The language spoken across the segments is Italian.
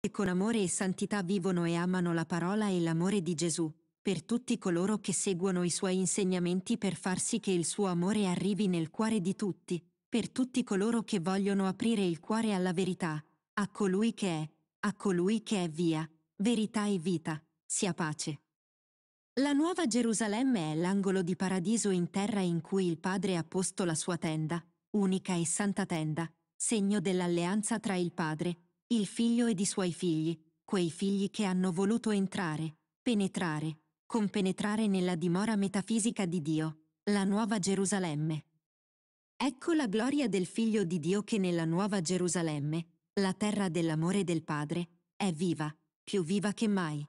che con amore e santità vivono e amano la parola e l'amore di Gesù, per tutti coloro che seguono i suoi insegnamenti per far sì che il suo amore arrivi nel cuore di tutti, per tutti coloro che vogliono aprire il cuore alla verità, a colui che è, a colui che è via, verità e vita, sia pace. La Nuova Gerusalemme è l'angolo di paradiso in terra in cui il Padre ha posto la sua tenda, unica e santa tenda, segno dell'alleanza tra il Padre, il figlio ed i suoi figli, quei figli che hanno voluto entrare, penetrare, compenetrare nella dimora metafisica di Dio, la Nuova Gerusalemme. Ecco la gloria del Figlio di Dio che nella Nuova Gerusalemme, la terra dell'amore del Padre, è viva, più viva che mai.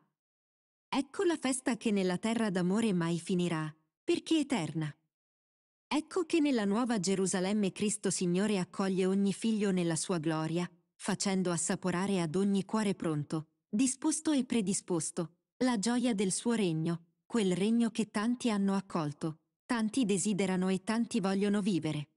Ecco la festa che nella terra d'amore mai finirà, perché eterna. Ecco che nella Nuova Gerusalemme Cristo Signore accoglie ogni figlio nella sua gloria, facendo assaporare ad ogni cuore pronto, disposto e predisposto, la gioia del suo regno, quel regno che tanti hanno accolto, tanti desiderano e tanti vogliono vivere.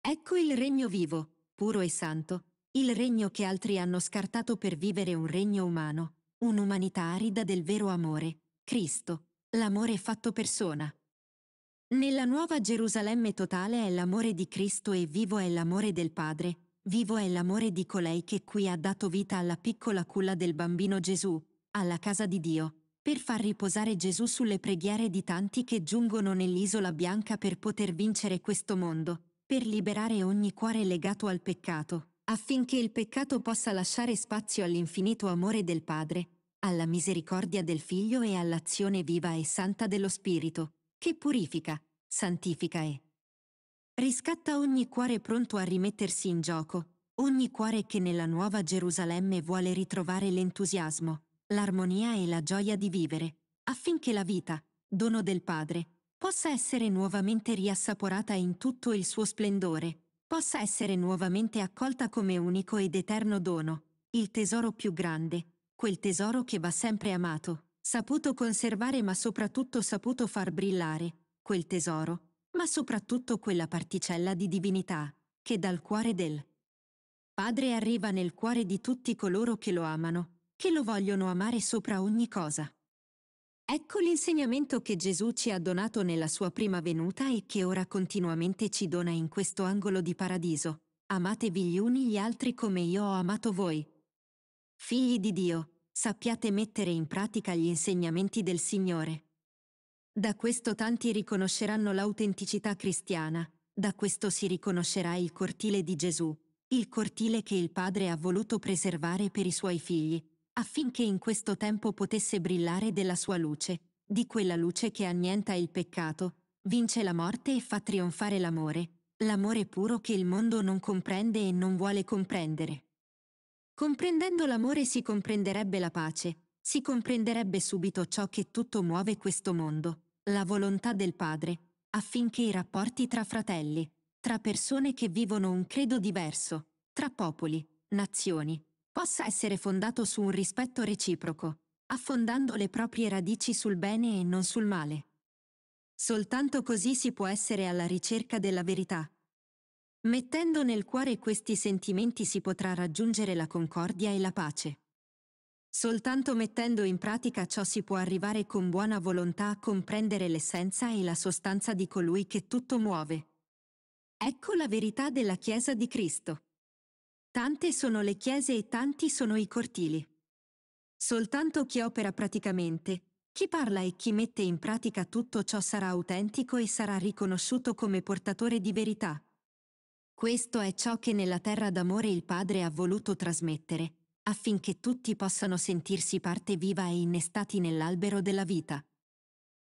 Ecco il regno vivo, puro e santo, il regno che altri hanno scartato per vivere un regno umano, un'umanità arida del vero amore, Cristo, l'amore fatto persona. Nella nuova Gerusalemme totale è l'amore di Cristo e vivo è l'amore del Padre, Vivo è l'amore di colei che qui ha dato vita alla piccola culla del bambino Gesù, alla casa di Dio, per far riposare Gesù sulle preghiere di tanti che giungono nell'isola bianca per poter vincere questo mondo, per liberare ogni cuore legato al peccato, affinché il peccato possa lasciare spazio all'infinito amore del Padre, alla misericordia del Figlio e all'azione viva e santa dello Spirito, che purifica, santifica e Riscatta ogni cuore pronto a rimettersi in gioco, ogni cuore che nella nuova Gerusalemme vuole ritrovare l'entusiasmo, l'armonia e la gioia di vivere, affinché la vita, dono del Padre, possa essere nuovamente riassaporata in tutto il suo splendore, possa essere nuovamente accolta come unico ed eterno dono, il tesoro più grande, quel tesoro che va sempre amato, saputo conservare ma soprattutto saputo far brillare, quel tesoro, ma soprattutto quella particella di divinità che dal cuore del Padre arriva nel cuore di tutti coloro che lo amano, che lo vogliono amare sopra ogni cosa. Ecco l'insegnamento che Gesù ci ha donato nella sua prima venuta e che ora continuamente ci dona in questo angolo di paradiso. Amatevi gli uni gli altri come io ho amato voi. Figli di Dio, sappiate mettere in pratica gli insegnamenti del Signore. Da questo tanti riconosceranno l'autenticità cristiana, da questo si riconoscerà il cortile di Gesù, il cortile che il Padre ha voluto preservare per i suoi figli, affinché in questo tempo potesse brillare della sua luce, di quella luce che annienta il peccato, vince la morte e fa trionfare l'amore, l'amore puro che il mondo non comprende e non vuole comprendere. Comprendendo l'amore si comprenderebbe la pace, si comprenderebbe subito ciò che tutto muove questo mondo, la volontà del Padre, affinché i rapporti tra fratelli, tra persone che vivono un credo diverso, tra popoli, nazioni, possa essere fondato su un rispetto reciproco, affondando le proprie radici sul bene e non sul male. Soltanto così si può essere alla ricerca della verità. Mettendo nel cuore questi sentimenti si potrà raggiungere la concordia e la pace. Soltanto mettendo in pratica ciò si può arrivare con buona volontà a comprendere l'essenza e la sostanza di colui che tutto muove. Ecco la verità della Chiesa di Cristo. Tante sono le chiese e tanti sono i cortili. Soltanto chi opera praticamente, chi parla e chi mette in pratica tutto ciò sarà autentico e sarà riconosciuto come portatore di verità. Questo è ciò che nella terra d'amore il Padre ha voluto trasmettere, affinché tutti possano sentirsi parte viva e innestati nell'albero della vita.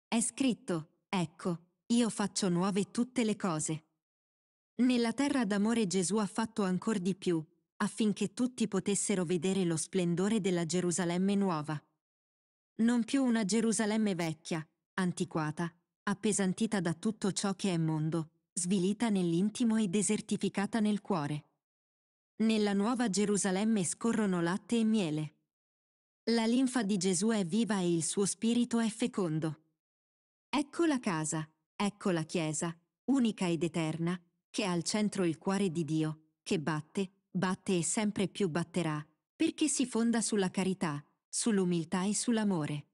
È scritto, ecco, io faccio nuove tutte le cose. Nella terra d'amore Gesù ha fatto ancor di più, affinché tutti potessero vedere lo splendore della Gerusalemme nuova. Non più una Gerusalemme vecchia, antiquata, appesantita da tutto ciò che è mondo, svilita nell'intimo e desertificata nel cuore. Nella nuova Gerusalemme scorrono latte e miele. La linfa di Gesù è viva e il suo spirito è fecondo. Ecco la casa, ecco la Chiesa, unica ed eterna, che ha al centro il cuore di Dio, che batte, batte e sempre più batterà, perché si fonda sulla carità, sull'umiltà e sull'amore.